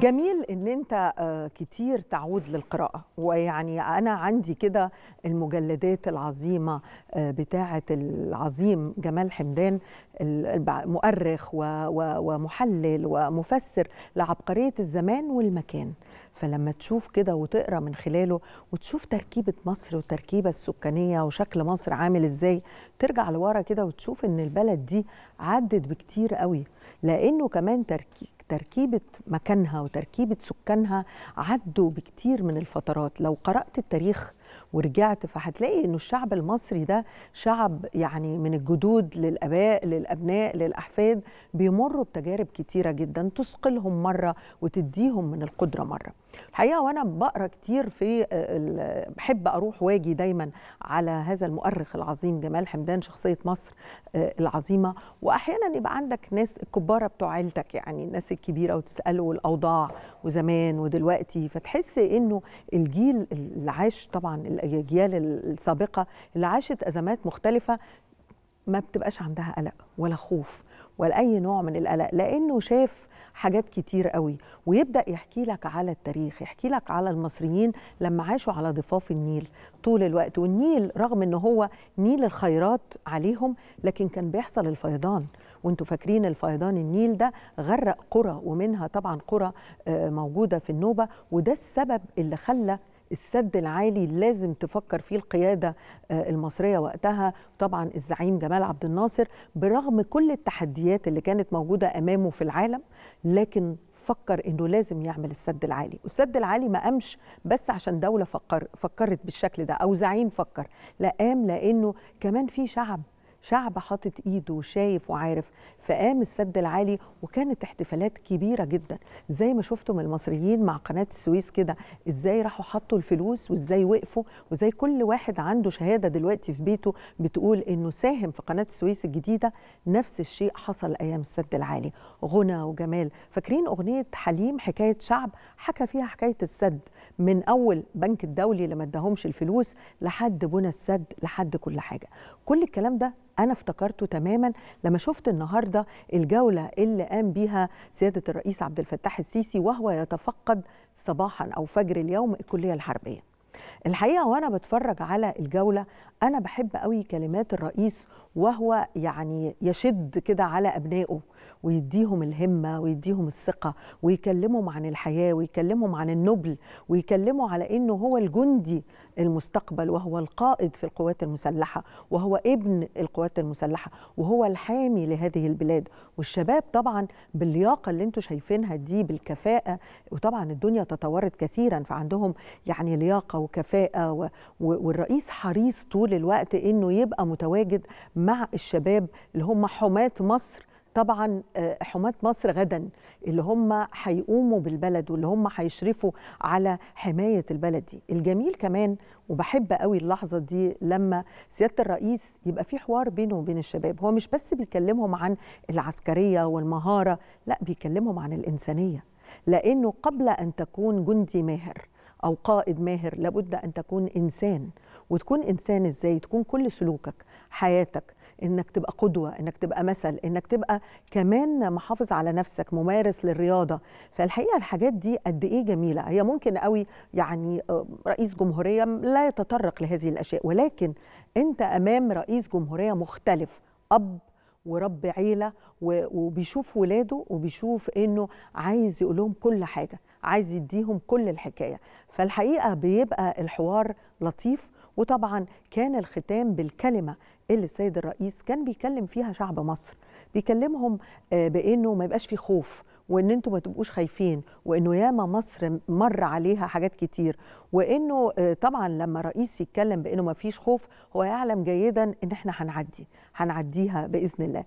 جميل ان انت آه، كتير تعود للقراءه ويعني انا عندي كده المجلدات العظيمه آه، بتاعه العظيم جمال حمدان المؤرخ ومحلل ومفسر لعبقريه الزمان والمكان فلما تشوف كده وتقرا من خلاله وتشوف تركيبه مصر والتركيبه السكانيه وشكل مصر عامل ازاي ترجع لورا كده وتشوف ان البلد دي عدت بكتير قوي لانه كمان تركيب تركيبة مكانها وتركيبة سكانها عدوا بكتير من الفترات لو قرأت التاريخ ورجعت فهتلاقي انه الشعب المصري ده شعب يعني من الجدود للاباء للابناء للاحفاد بيمروا بتجارب كتيره جدا تثقلهم مره وتديهم من القدره مره الحقيقه وانا بقرا كتير في آه، بحب اروح واجي دايما على هذا المؤرخ العظيم جمال حمدان شخصيه مصر آه، العظيمه واحيانا يبقى عندك ناس الكباره بتوع عيلتك يعني الناس الكبيره وتساله الاوضاع وزمان ودلوقتي فتحس انه الجيل اللي عاش طبعا الاجيال السابقه اللي عاشت ازمات مختلفه ما بتبقاش عندها قلق ولا خوف ولا اي نوع من القلق لانه شاف حاجات كتير قوي ويبدا يحكي لك على التاريخ يحكي لك على المصريين لما عاشوا على ضفاف النيل طول الوقت والنيل رغم ان هو نيل الخيرات عليهم لكن كان بيحصل الفيضان وانتوا فاكرين الفيضان النيل ده غرق قرى ومنها طبعا قرى آه، موجوده في النوبه وده السبب اللي خلى السد العالي لازم تفكر فيه القياده آه، المصريه وقتها طبعا الزعيم جمال عبد الناصر برغم كل التحديات اللي كانت موجوده امامه في العالم لكن فكر انه لازم يعمل السد العالي والسد العالي ما قامش بس عشان دوله فكر فكرت بالشكل ده او زعيم فكر لا قام لانه كمان في شعب شعب حاطط ايده وشايف وعارف فقام السد العالي وكانت احتفالات كبيره جدا زي ما شفتم المصريين مع قناه السويس كده ازاي راحوا حطوا الفلوس وازاي وقفوا وازاي كل واحد عنده شهاده دلوقتي في بيته بتقول انه ساهم في قناه السويس الجديده نفس الشيء حصل ايام السد العالي غنى وجمال فاكرين اغنيه حليم حكايه شعب حكى فيها حكايه السد من اول بنك الدولي لما اداهمش الفلوس لحد بنى السد لحد كل حاجه كل الكلام ده انا افتكرته تماما لما شفت النهارده النهارده الجوله اللي قام بيها سياده الرئيس عبد الفتاح السيسي وهو يتفقد صباحا او فجر اليوم الكليه الحربيه. الحقيقه وانا بتفرج على الجوله انا بحب قوي كلمات الرئيس وهو يعني يشد كده على ابنائه ويديهم الهمه ويديهم الثقه ويكلمهم عن الحياه ويكلمهم عن النبل ويكلموا على انه هو الجندي المستقبل وهو القائد في القوات المسلحه وهو ابن القوات المسلحه وهو الحامي لهذه البلاد والشباب طبعا باللياقه اللي انتم شايفينها دي بالكفاءه وطبعا الدنيا تطورت كثيرا فعندهم يعني لياقه وكفاءه و... والرئيس حريص طول الوقت انه يبقى متواجد مع الشباب اللي هم حماه مصر طبعا آه، حماة مصر غدا اللي هم هيقوموا بالبلد واللي هم هيشرفوا على حماية البلد دي الجميل كمان وبحب قوي اللحظة دي لما سيادة الرئيس يبقى في حوار بينه وبين الشباب هو مش بس بيكلمهم عن العسكرية والمهارة لا بيكلمهم عن الإنسانية لأنه قبل أن تكون جندي ماهر أو قائد ماهر لابد أن تكون إنسان وتكون إنسان إزاي تكون كل سلوكك حياتك انك تبقى قدوه انك تبقى مثل انك تبقى كمان محافظ على نفسك ممارس للرياضه فالحقيقه الحاجات دي قد ايه جميله هي ممكن قوي يعني آه، رئيس جمهوريه لا يتطرق لهذه الاشياء ولكن انت امام رئيس جمهوريه مختلف اب ورب عيله وبيشوف ولاده وبيشوف انه عايز يقول لهم كل حاجه عايز يديهم كل الحكايه فالحقيقه بيبقى الحوار لطيف وطبعا كان الختام بالكلمه اللي السيد الرئيس كان بيكلم فيها شعب مصر بيكلمهم آه، بانه ما يبقاش في خوف وان انتم ما تبقوش خايفين وانه ياما مصر مر عليها حاجات كتير وانه آه، طبعا لما رئيس يتكلم بانه ما فيش خوف هو يعلم جيدا ان احنا هنعدي هنعديها باذن الله